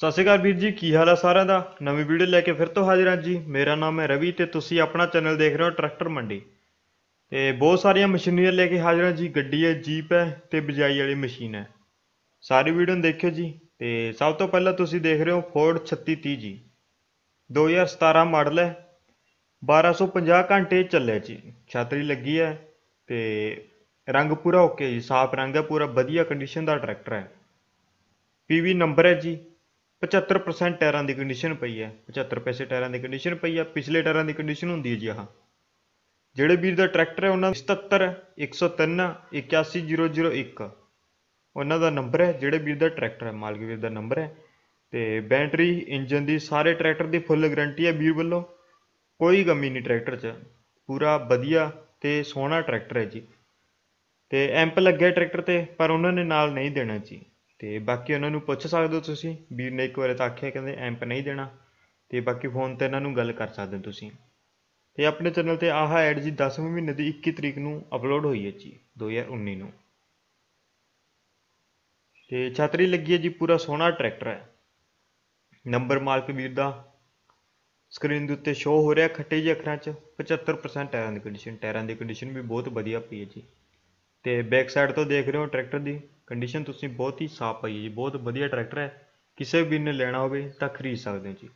ਸਤਿ ਸ਼੍ਰੀ ਅਕਾਲ ਵੀਰ ਜੀ ਕੀ ਹਾਲ ਹੈ ਸਾਰਿਆਂ ਦਾ ਨਵੀਂ ਵੀਡੀਓ ਲੈ ਕੇ ਫਿਰ ਤੋਂ ਹਾਜ਼ਰ ਹਾਂ ਜੀ ਮੇਰਾ ਨਾਮ ਹੈ ਰਵੀ ਤੇ ਤੁਸੀਂ ਆਪਣਾ ਚੈਨਲ ਦੇਖ ਰਹੇ ਹੋ ਟਰੈਕਟਰ ਮੰਡੀ ਤੇ ਬਹੁਤ ਸਾਰੀਆਂ ਮਸ਼ੀਨਰੀਆਂ ਲੈ ਕੇ ਹਾਜ਼ਰ ਹਾਂ ਜੀ ਗੱਡੀ ਹੈ ਜੀਪ ਹੈ ਤੇ ਬਿਜਾਈ ਵਾਲੀ ਮਸ਼ੀਨ ਹੈ ਸਾਰੀ ਵੀਡੀਓ ਦੇਖਿਓ ਜੀ ਤੇ ਸਭ ਤੋਂ ਪਹਿਲਾਂ ਤੁਸੀਂ ਦੇਖ ਰਹੇ ਹੋ ਫੋਰਡ 3630 ਜੀ 2017 ਮਾਡਲ ਹੈ 1250 ਘੰਟੇ ਚੱਲਿਆ ਜੀ ਛਾਤਰੀ ਲੱਗੀ ਹੈ ਤੇ ਰੰਗ ਪੂਰਾ ਓਕੇ ਜੀ ਸਾਫ਼ ਰੰਗ ਹੈ ਪੂਰਾ ਵਧੀਆ ਕੰਡੀਸ਼ਨ ਦਾ ਟਰੈਕਟਰ ਹੈ ਪੀਵੀ ਨੰਬਰ ਹੈ ਜੀ 75% ਟਾਇਰਾਂ ਦੀ ਕੰਡੀਸ਼ਨ ਪਈ ਹੈ 75 ਪੈਸੇ ਟਾਇਰਾਂ ਦੀ ਕੰਡੀਸ਼ਨ ਪਈ ਹੈ ਪਿਛਲੇ ਟਾਇਰਾਂ ਦੀ ਕੰਡੀਸ਼ਨ ਹੁੰਦੀ ਹੈ ਜੀ ਆਹ ਜਿਹੜੇ ਵੀਰ ਦਾ ਟਰੈਕਟਰ ਹੈ ਉਹਨਾਂ 77 103 81001 ਉਹਨਾਂ ਦਾ ਨੰਬਰ ਹੈ ਜਿਹੜੇ ਵੀਰ ਦਾ ਟਰੈਕਟਰ ਹੈ ਮਾਲਕ ਵੀਰ ਦਾ ਨੰਬਰ ਹੈ ਤੇ ਬੈਟਰੀ ਇੰਜਨ ਦੀ ਸਾਰੇ ਟਰੈਕਟਰ ਦੀ ਫੁੱਲ ਗਾਰੰਟੀ ਹੈ ਵੀਰ ਵੱਲੋਂ ਕੋਈ ਕਮੀ ਨਹੀਂ ਟਰੈਕਟਰ 'ਚ ਪੂਰਾ ਵਧੀਆ ਤੇ ਸੋਹਣਾ ਟਰੈਕਟਰ ਹੈ ਜੀ ਤੇ ਐਂਪ ਲੱਗਿਆ ਟਰੈਕਟਰ ਤੇ ਪਰ ਉਹਨਾਂ ਨੇ ਨਾਲ ਨਹੀਂ ਦੇਣਾ ਜੀ ਅਤੇ ਬਾਕੀ ਉਹਨਾਂ ਨੂੰ ਪੁੱਛ ਸਕਦੇ ਹੋ ਤੁਸੀਂ ਵੀਰ ਨੇ ਇੱਕ ਵਾਰ ਤਾਂ ਆਖਿਆ ਕਹਿੰਦੇ ਐਂਪ ਨਹੀਂ ਦੇਣਾ ਅਤੇ ਬਾਕੀ ਫੋਨ 'ਤੇ ਇਹਨਾਂ ਨੂੰ ਗੱਲ ਕਰ ਸਕਦੇ ਹੋ ਤੁਸੀਂ ਅਤੇ ਆਪਣੇ ਚੈਨਲ 'ਤੇ ਆਹ ਐਡ ਜੀ ਦਸਵੇਂ ਮਹੀਨੇ ਦੀ ਇੱਕੀ ਤਰੀਕ ਨੂੰ ਅਪਲੋਡ ਹੋਈ ਹੈ ਜੀ ਦੋ ਹਜ਼ਾਰ ਉੱਨੀ ਨੂੰ ਤੇ ਛਤਰੀ ਲੱਗੀ ਹੈ ਜੀ ਪੂਰਾ ਸੋਹਣਾ ਟਰੈਕਟਰ ਹੈ ਨੰਬਰ ਮਾਲਕ ਵੀਰ ਦਾ ਸਕਰੀਨ ਦੇ ਉੱਤੇ ਸ਼ੋ ਹੋ ਰਿਹਾ ਖੱਟੇ ਜਿਹੇ ਅੱਖਰਾਂ 'ਚ 75% ਟਾਇਰਾਂ ਦੀ ਕੰਡੀਸ਼ਨ ਟਾਇਰਾਂ ਦੀ ਕੰਡੀਸ਼ਨ ਵੀ ਬਹੁਤ ਵਧੀਆ ਪਈ ਹੈ ਜੀ ਤੇ ਬੈਕ ਸਾਈਡ ਤੋਂ ਦੇਖ ਰਹੇ ਹੋ ਟਰੈਕਟਰ ਦੀ ਕੰਡੀਸ਼ਨ ਤੁਸੀਂ ਬਹੁਤ ਹੀ ਸਾਫ਼ ਆਈ ਹੈ ਜੀ ਬਹੁਤ ਵਧੀਆ ਟਰੈਕਟਰ ਹੈ ਕਿਸੇ ਵੀਰ ਨੇ ਲੈਣਾ ਹੋਵੇ ਤਾਂ ਖਰੀਦ ਸਕਦੇ ਹੋ ਜੀ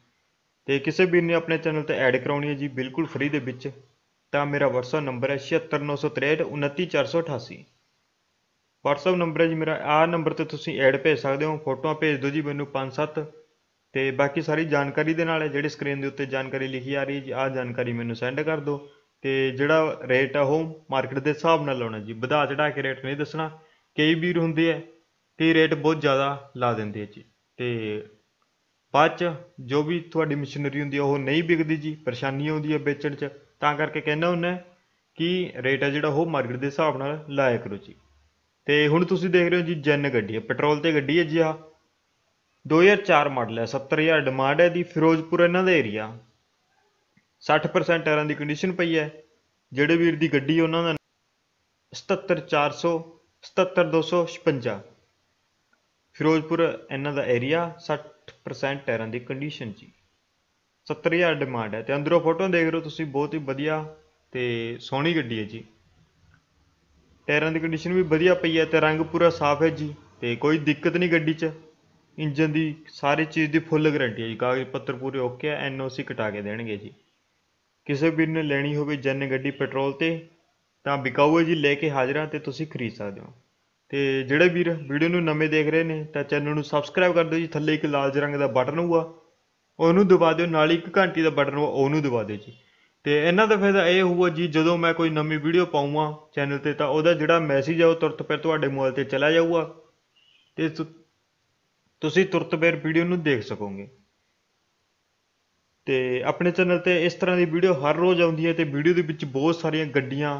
ਤੇ ਕਿਸੇ ਵੀਰ ਨੇ ਆਪਣੇ ਚੈਨਲ ਤੇ ਐਡ ਕਰਾਉਣੀ ਹੈ ਜੀ ਬਿਲਕੁਲ ਫ੍ਰੀ ਦੇ ਵਿੱਚ ਤਾਂ ਮੇਰਾ WhatsApp ਨੰਬਰ ਹੈ 7693629488 WhatsApp ਨੰਬਰ ਹੈ ਜੀ ਮੇਰਾ ਆ ਨੰਬਰ ਤੇ ਤੁਸੀਂ ਐਡ ਭੇਜ ਸਕਦੇ ਹੋ ਫੋਟੋਆਂ ਭੇਜ ਦਿਓ ਜੀ ਮੈਨੂੰ 5-7 ਤੇ ਬਾਕੀ ਸਾਰੀ ਜਾਣਕਾਰੀ ਦੇ ਨਾਲ ਹੈ ਜਿਹੜੀ ਸਕਰੀਨ ਦੇ ਉੱਤੇ ਜਾਣਕਾਰੀ ਲਿਖੀ ਆ ਰਹੀ ਹੈ ਜੀ ਆ ਜਾਣਕਾਰੀ ਮੈਨੂੰ ਸੈਂਡ ਕਰ ਦਿਓ ਤੇ ਜਿਹੜਾ ਰੇਟ ਆ ਉਹ ਮਾਰਕੀਟ ਦੇ ਹਿਸਾਬ ਨਾਲ ਲਾਉਣਾ ਜੀ ਵਧਾ ਚੜਾ ਕੇ ਰੇਟ ਨਹੀਂ ਦੱਸਣਾ ਕਈ ਵੀਰ ਹੁੰਦੇ ਆ ਕਿ ਰੇਟ ਬਹੁਤ ਜ਼ਿਆਦਾ ਲਾ ਦਿੰਦੇ ਆ ਜੀ ਤੇ ਬਾਅਦ ਚ ਜੋ ਵੀ ਤੁਹਾਡੀ ਮਸ਼ੀਨਰੀ ਹੁੰਦੀ ਆ ਉਹ ਨਹੀਂ ਵਿਕਦੀ ਜੀ ਪਰੇਸ਼ਾਨੀ ਆਉਂਦੀ ਆ ਵੇਚਣ ਚ ਤਾਂ ਕਰਕੇ ਕਹਿੰਦਾ ਹੁੰਨਾ ਕਿ ਰੇਟ ਆ ਜਿਹੜਾ ਉਹ ਮਾਰਕੀਟ ਦੇ ਹਿਸਾਬ ਨਾਲ ਲਾਇਆ ਕਰੋ ਜੀ ਤੇ ਹੁਣ ਤੁਸੀਂ ਦੇਖ ਰਹੇ ਹੋ ਜੀ ਜੈਨ ਗੱਡੀ ਹੈ ਪੈਟਰੋਲ ਤੇ ਗੱਡੀ ਹੈ ਜੀ ਆ 2004 ਮਾਡਲ ਹੈ 70000 ਡਿਮਾਂਡ ਹੈ ਦੀ ਫਿਰੋਜ਼ਪੁਰ ਇਹਨਾਂ ਦਾ ਏਰੀਆ 60% ਟਾਇਰਾਂ ਦੀ ਕੰਡੀਸ਼ਨ ਪਈ ਹੈ ਜਿਹੜੇ ਵੀਰ ਦੀ ਗੱਡੀ ਉਹਨਾਂ ਦਾ 77400 77256 ਫਿਰੋਜ਼ਪੁਰ ਇਹਨਾਂ ਦਾ ਏਰੀਆ 60% ਟਾਇਰਾਂ ਦੀ ਕੰਡੀਸ਼ਨ ਜੀ 70000 ਡਿਮਾਂਡ ਹੈ ਤੇ ਅੰਦਰੋਂ ਫੋਟੋ ਦੇਖ ਰਹੇ ਹੋ ਤੁਸੀਂ ਬਹੁਤ ਹੀ ਵਧੀਆ ਤੇ ਸੋਹਣੀ ਗੱਡੀ ਹੈ ਜੀ ਟਾਇਰਾਂ ਦੀ ਕੰਡੀਸ਼ਨ ਵੀ ਵਧੀਆ ਪਈ ਹੈ ਤੇ ਰੰਗ ਪੂਰਾ ਸਾਫ਼ ਹੈ ਜੀ ਤੇ ਕੋਈ ਦਿੱਕਤ ਨਹੀਂ ਗੱਡੀ 'ਚ ਇੰਜਨ ਦੀ ਸਾਰੀ ਚੀਜ਼ ਦੀ ਫੁੱਲ ਗਾਰੰਟੀ ਹੈ ਜੀ ਕਾਗਜ਼ ਪੱਤਰ ਪੂਰੇ ਓਕੇ ਹੈ ਐਨਓਸੀ ਕਟਾ ਕੇ ਦੇਣਗੇ ਜੀ ਕਿਸੇ ਵੀਰ ਨੇ ਲੈਣੀ ਹੋਵੇ ਜਨ ਗੱਡੀ ਪੈਟਰੋਲ ਤੇ ਤਾਂ ਬਿਕਾਊ ਹੈ ਜੀ ਲੈ ਕੇ ਹਾਜ਼ਰਾਂ ਤੇ ਤੁਸੀਂ ਖਰੀਦ ਸਕਦੇ ਹੋ ਤੇ ਜਿਹੜੇ ਵੀਰ ਵੀਡੀਓ ਨੂੰ ਨਵੇਂ ਦੇਖ ਰਹੇ ਨੇ ਤਾਂ ਚੈਨਲ ਨੂੰ ਸਬਸਕ੍ਰਾਈਬ ਕਰ ਦਿਓ ਜੀ ਥੱਲੇ ਇੱਕ ਲਾਲ ਰੰਗ ਦਾ ਬਟਨ ਹੋਊਗਾ ਉਹਨੂੰ ਦਬਾ ਦਿਓ ਨਾਲ ਇੱਕ ਘੰਟੀ ਦਾ ਬਟਨ ਹੋਊਗਾ ਉਹਨੂੰ ਦਬਾ ਦਿਓ ਜੀ ਤੇ ਇਹਨਾਂ ਦਾ ਫਾਇਦਾ ਇਹ ਹੋਊਗਾ ਜੀ ਜਦੋਂ ਮੈਂ ਕੋਈ ਨਵੀਂ ਵੀਡੀਓ ਪਾਉਂਗਾ ਚੈਨਲ ਤੇ ਤਾਂ ਉਹਦਾ ਜਿਹੜਾ ਮੈਸੇਜ ਆ ਉਹ ਤੁਰਤ ਫਿਰ ਤੁਹਾਡੇ ਮੋਬਾਈਲ ਤੇ ਚਲਾ ਜਾਊਗਾ ਤੇ ਤੁਸੀਂ ਤੁਰਤ ਫਿਰ ਵੀਡੀਓ ਨੂੰ ਦੇਖ ਸਕੋਗੇ ਤੇ ਆਪਣੇ ਚੈਨਲ ਤੇ ਇਸ ਤਰ੍ਹਾਂ ਦੀ ਵੀਡੀਓ ਹਰ ਰੋਜ਼ ਆਉਂਦੀ ਹੈ ਤੇ ਵੀਡੀਓ ਦੇ ਵਿੱਚ ਬਹੁਤ ਸਾਰੀਆਂ ਗੱਡੀਆਂ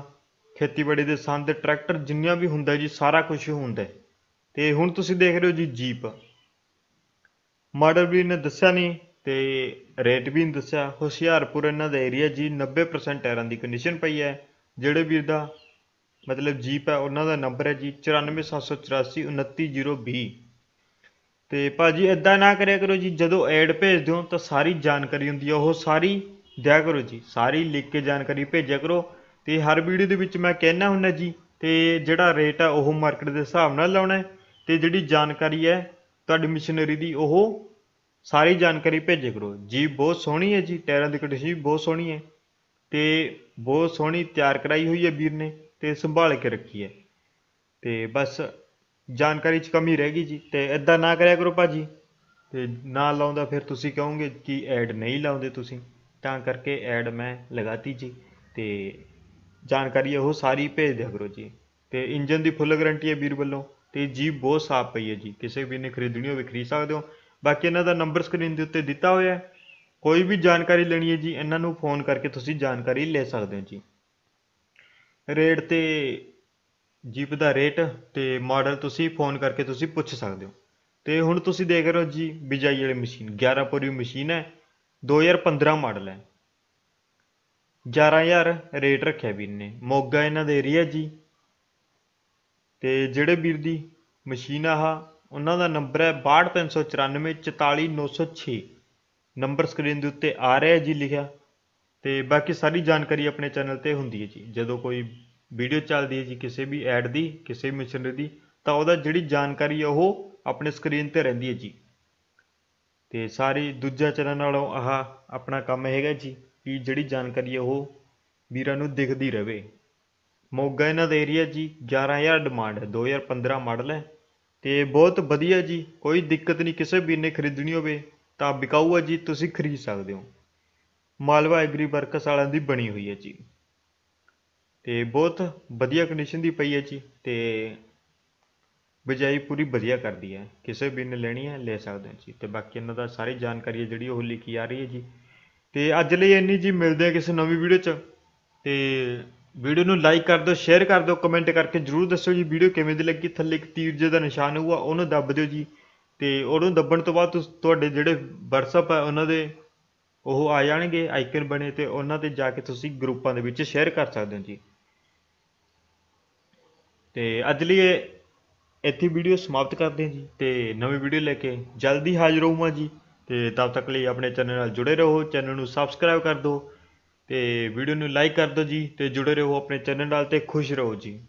ਖੇਤੀਬਾੜੀ ਦੇ ਸੰਦ ਟਰੈਕਟਰ ਜਿੰਨੀਆਂ ਵੀ ਹੁੰਦਾ ਜੀ ਸਾਰਾ ਕੁਝ ਹੁੰਦਾ ਤੇ ਹੁਣ ਤੁਸੀਂ ਦੇਖ ਰਹੇ ਹੋ ਜੀ ਜੀਪ ਮਾਡਲ ਵੀ ਨੇ ਦੱਸਿਆ ਨਹੀਂ ਤੇ ਰੇਟ ਵੀ ਨਹੀਂ ਦੱਸਿਆ ਹੁਸ਼ਿਆਰਪੁਰ ਇਹਨਾਂ ਦਾ ਏਰੀਆ ਜੀ 90% ਟਾਇਰਾਂ ਦੀ ਕੰਡੀਸ਼ਨ ਪਈ ਹੈ ਜਿਹੜੇ ਵੀਰ ਦਾ ਮਤਲਬ ਜੀਪ ਹੈ ਉਹਨਾਂ ਦਾ ਨੰਬਰ ਹੈ ਜੀ 9474829020 ਤੇ ਭਾਜੀ ਇਦਾਂ ਨਾ ਕਰਿਆ ਕਰੋ ਜੀ ਜਦੋਂ ਐਡ ਭੇਜਦੇ ਹੋ ਤਾਂ ਸਾਰੀ ਜਾਣਕਾਰੀ ਹੁੰਦੀ ਆ ਉਹ ਸਾਰੀ ਦਿਆ ਕਰੋ ਜੀ ਸਾਰੀ ਲਿਖ ਕੇ ਜਾਣਕਾਰੀ ਭੇਜਿਆ ਕਰੋ ਤੇ ਹਰ ਵੀਡੀਓ ਦੇ ਵਿੱਚ ਮੈਂ ਕਹਿਣਾ ਹੁੰਦਾ ਜੀ ਤੇ ਜਿਹੜਾ ਰੇਟ ਆ ਉਹ ਮਾਰਕੀਟ ਦੇ ਹਿਸਾਬ ਨਾਲ ਲਾਉਣਾ ਤੇ ਜਿਹੜੀ ਜਾਣਕਾਰੀ ਹੈ ਤੁਹਾਡੀ ਮਿਸ਼ਨਰੀ ਦੀ ਉਹ ਸਾਰੀ ਜਾਣਕਾਰੀ ਭੇਜਿਆ ਕਰੋ ਜੀ ਬਹੁਤ ਸੋਹਣੀ ਹੈ ਜੀ ਟਾਇਰਾਂ ਦੀ ਕੰਡੀਸ਼ਨ ਵੀ ਬਹੁਤ ਸੋਹਣੀ ਹੈ ਤੇ ਬਹੁਤ ਸੋਹਣੀ ਤਿਆਰ ਕਰਾਈ ਹੋਈ ਹੈ ਵੀਰ ਨੇ ਤੇ ਸੰਭਾਲ ਕੇ ਰੱਖੀ ਹੈ ਤੇ ਬਸ ਜਾਣਕਾਰੀ 'ਚ ਕਮੀ ਰਹਿ ਗਈ ਜੀ ਤੇ ਇਦਾਂ ਨਾ ਕਰਿਆ ਕਰੋ ਭਾਜੀ ਤੇ ਨਾ ਲਾਉਂਦਾ ਫਿਰ ਤੁਸੀਂ ਕਹੋਗੇ ਕਿ ਐਡ ਨਹੀਂ ਲਾਉਂਦੇ ਤੁਸੀਂ ਤਾਂ ਕਰਕੇ ਐਡ ਮੈਂ ਲਗਾਤੀ ਜੀ ਤੇ ਜਾਣਕਾਰੀ ਉਹ ਸਾਰੀ ਭੇਜ ਦਿਆ ਕਰੋ ਜੀ ਤੇ ਇੰਜਨ ਦੀ ਫੁੱਲ ਗਾਰੰਟੀ ਹੈ ਵੀਰ ਵੱਲੋਂ ਤੇ ਜੀ ਬਹੁਤ ਸਾਫ਼ ਪਈ ਹੈ ਜੀ ਕਿਸੇ ਵੀ ਨੇ ਖਰੀਦਣੀ ਹੋਵੇ ਖਰੀਦ ਸਕਦੇ ਹੋ ਬਾਕੀ ਇਹਨਾਂ ਦਾ ਨੰਬਰ ਸਕਰੀਨ ਦੇ ਉੱਤੇ ਦਿੱਤਾ ਹੋਇਆ ਹੈ ਕੋਈ ਵੀ ਜਾਣਕਾਰੀ ਲੈਣੀ ਹੈ ਜੀ ਇਹਨਾਂ ਨੂੰ ਫੋਨ ਕਰਕੇ ਤੁਸੀਂ ਜਾਣਕਾਰੀ ਲੈ ਸਕਦੇ ਹੋ ਜੀ ਰੇਟ ਤੇ ਜੀਪ ਦਾ ਰੇਟ ਤੇ ਮਾਡਲ ਤੁਸੀਂ ਫੋਨ ਕਰਕੇ ਤੁਸੀਂ ਪੁੱਛ ਸਕਦੇ ਹੋ ਤੇ ਹੁਣ ਤੁਸੀਂ ਦੇਖ ਰਹੇ ਹੋ ਜੀ ਬਿਜਾਈ ਵਾਲੀ ਮਸ਼ੀਨ 11 ਪੂਰੀ ਮਸ਼ੀਨ ਹੈ 2015 ਮਾਡਲ ਹੈ 11000 ਰੇਟ ਰੱਖਿਆ ਵੀਰ ਨੇ ਮੋਗਾ ਇਹਨਾਂ ਦੇ ਏਰੀਆ ਜੀ ਤੇ ਜਿਹੜੇ ਵੀਰ ਦੀ ਮਸ਼ੀਨ ਆਹ ਉਹਨਾਂ ਦਾ ਨੰਬਰ ਹੈ 6239494906 ਨੰਬਰ ਸਕਰੀਨ ਦੇ ਉੱਤੇ ਆ ਰਿਹਾ ਜੀ ਲਿਖਿਆ ਤੇ ਬਾਕੀ ਸਾਰੀ ਜਾਣਕਾਰੀ ਆਪਣੇ ਚੈਨਲ ਤੇ ਹੁੰਦੀ ਹੈ ਜੀ ਜਦੋਂ ਕੋਈ ਵੀਡੀਓ ਚੱਲਦੀ ਹੈ ਜੀ ਕਿਸੇ ਵੀ ਐਡ ਦੀ ਕਿਸੇ ਵੀ ਮਸ਼ੀਨਰੀ ਦੀ ਤਾਂ ਉਹਦਾ ਜਿਹੜੀ ਜਾਣਕਾਰੀ ਹੈ ਉਹ ਆਪਣੇ ਸਕਰੀਨ ਤੇ ਰਹਿੰਦੀ ਹੈ ਜੀ ਤੇ ਸਾਰੇ ਦੂਜਾ ਚੈਨਲ ਨਾਲੋਂ ਆਹ ਆਪਣਾ ਕੰਮ ਹੈਗਾ ਜੀ ਕਿ ਜਿਹੜੀ ਜਾਣਕਾਰੀ ਹੈ ਉਹ ਵੀਰਾਂ ਨੂੰ ਦਿਖਦੀ ਰਹੇ ਮੋਗਾ ਇਹਨਾਂ ਦਾ ਏਰੀਆ ਜੀ 11000 ਡਿਮਾਂਡ ਹੈ 2015 ਮਾਡਲ ਹੈ ਤੇ ਬਹੁਤ ਵਧੀਆ ਜੀ ਕੋਈ ਦਿੱਕਤ ਨਹੀਂ ਕਿਸੇ ਵੀਰ ਨੇ ਖਰੀਦਣੀ ਹੋਵੇ ਤਾਂ ਵਿਕਾਊ ਹੈ ਜੀ ਤੁਸੀਂ ਖਰੀਦ ਸਕਦੇ ਹੋ ਮਾਲਵਾ ਐਗਰੀ ਵਰਕਸ ਵਾਲਿਆਂ ਦੀ ਬਣੀ ਹੋਈ ਹੈ ਜੀ ਤੇ ਬਹੁਤ ਵਧੀਆ ਕੰਡੀਸ਼ਨ ਦੀ ਪਈ ਹੈ ਜੀ ਤੇ ਬਜਾਈ ਪੂਰੀ ਵਧੀਆ ਕਰਦੀ ਹੈ ਕਿਸੇ ਵੀ ਨੇ ਲੈਣੀ ਹੈ ਲੈ ਸਕਦੇ ਹੋ ਜੀ ਤੇ ਬਾਕੀ ਇਹਨਾਂ ਦਾ ਸਾਰੀ ਜਾਣਕਾਰੀ ਹੈ ਜਿਹੜੀ ਉਹ ਲਿਖੀ ਆ ਰਹੀ ਹੈ ਜੀ ਤੇ ਅੱਜ ਲਈ ਇੰਨੀ ਜੀ ਮਿਲਦੇ ਆ ਕਿਸੇ ਨਵੀਂ ਵੀਡੀਓ 'ਚ ਤੇ ਵੀਡੀਓ ਨੂੰ ਲਾਈਕ ਕਰ ਦਿਓ ਸ਼ੇਅਰ ਕਰ ਦਿਓ ਕਮੈਂਟ ਕਰਕੇ ਜਰੂਰ ਦੱਸਿਓ ਜੀ ਵੀਡੀਓ ਕਿਵੇਂ ਦੀ ਲੱਗੀ ਥੱਲੇ ਇੱਕ ਤੀਰ ਜਿਹਾ ਦਾ ਨਿਸ਼ਾਨ ਹੋਊਗਾ ਉਹਨੂੰ ਦੱਬ ਦਿਓ ਜੀ ਤੇ ਉਹਨੂੰ ਦੱਬਣ ਤੋਂ ਬਾਅਦ ਤੁਹਾਡੇ ਜਿਹੜੇ WhatsApp ਹੈ ਉਹਨਾਂ ਦੇ ਉਹ ਆ ਜਾਣਗੇ ਆਈਕਨ ਬਣੇ ਤੇ ਉਹਨਾਂ ਤੇ ਜਾ ਕੇ ਤੁਸੀਂ ਗਰੁੱਪਾਂ ਦੇ ਵਿੱਚ ਸ਼ੇਅਰ ਕਰ ਸਕਦੇ ਹੋ ਜੀ ਤੇ ਅੱਜ ਲਈ ਇੱਥੇ ਵੀਡੀਓ ਸਮਾਪਤ ਕਰਦੇ ਹਾਂ ਜੀ ਤੇ ਨਵੀਂ ਵੀਡੀਓ ਲੈ ਕੇ ਜਲਦੀ ਹਾਜ਼ਰ ਹੋਵਾਂ ਜੀ ਤੇ ਤਦ ਤੱਕ ਲਈ ਆਪਣੇ ਚੈਨਲ ਨਾਲ ਜੁੜੇ ਰਹੋ ਚੈਨਲ ਨੂੰ ਸਬਸਕ੍ਰਾਈਬ ਕਰ ਦਿਓ ਤੇ ਵੀਡੀਓ ਨੂੰ ਲਾਈਕ ਕਰ ਦਿਓ ਜੀ ਤੇ ਜੁੜੇ ਰਹੋ ਆਪਣੇ ਚੈਨਲ ਨਾਲ ਤੇ ਖੁਸ਼ ਰਹੋ ਜੀ